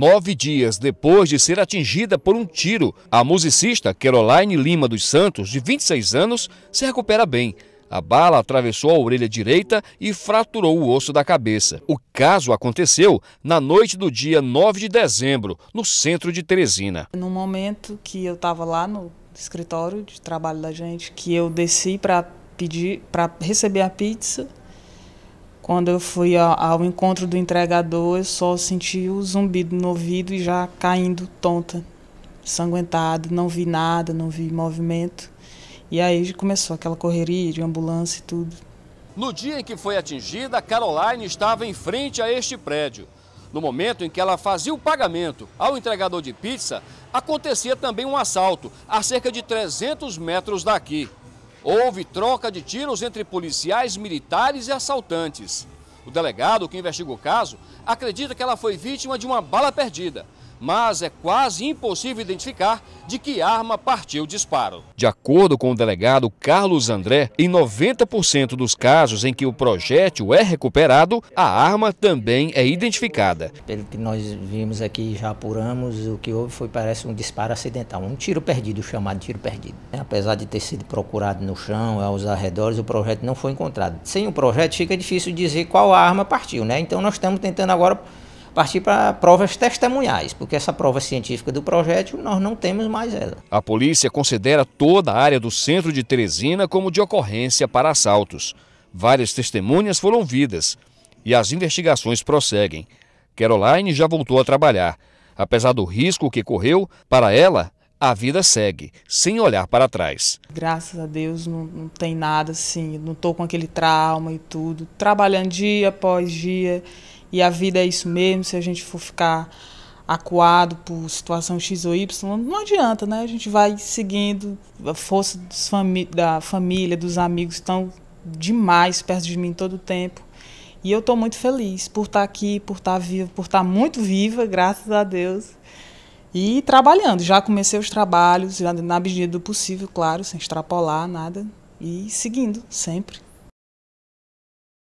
Nove dias depois de ser atingida por um tiro, a musicista Caroline Lima dos Santos, de 26 anos, se recupera bem. A bala atravessou a orelha direita e fraturou o osso da cabeça. O caso aconteceu na noite do dia 9 de dezembro, no centro de Teresina. No momento que eu estava lá no escritório de trabalho da gente, que eu desci para pedir, para receber a pizza, quando eu fui ao, ao encontro do entregador, eu só senti o zumbido no ouvido e já caindo tonta, sanguentada. não vi nada, não vi movimento. E aí começou aquela correria de ambulância e tudo. No dia em que foi atingida, Caroline estava em frente a este prédio. No momento em que ela fazia o pagamento ao entregador de pizza, acontecia também um assalto a cerca de 300 metros daqui. Houve troca de tiros entre policiais, militares e assaltantes. O delegado que investiga o caso acredita que ela foi vítima de uma bala perdida mas é quase impossível identificar de que arma partiu o disparo. De acordo com o delegado Carlos André, em 90% dos casos em que o projétil é recuperado, a arma também é identificada. Pelo que nós vimos aqui já apuramos, o que houve foi parece um disparo acidental, um tiro perdido, chamado tiro perdido. É, apesar de ter sido procurado no chão, aos arredores, o projétil não foi encontrado. Sem o projétil fica difícil dizer qual arma partiu, né? Então nós estamos tentando agora partir para provas testemunhais, porque essa prova científica do projétil nós não temos mais ela. A polícia considera toda a área do centro de Teresina como de ocorrência para assaltos. Várias testemunhas foram vidas e as investigações prosseguem. Caroline já voltou a trabalhar. Apesar do risco que correu, para ela, a vida segue, sem olhar para trás. Graças a Deus não, não tem nada assim, não estou com aquele trauma e tudo. Trabalhando dia após dia e a vida é isso mesmo, se a gente for ficar acuado por situação X ou Y, não adianta, né? A gente vai seguindo a força fami da família, dos amigos estão demais perto de mim todo o tempo. E eu estou muito feliz por estar tá aqui, por estar tá viva, por estar tá muito viva, graças a Deus. E trabalhando, já comecei os trabalhos, na medida do possível, claro, sem extrapolar nada, e seguindo sempre.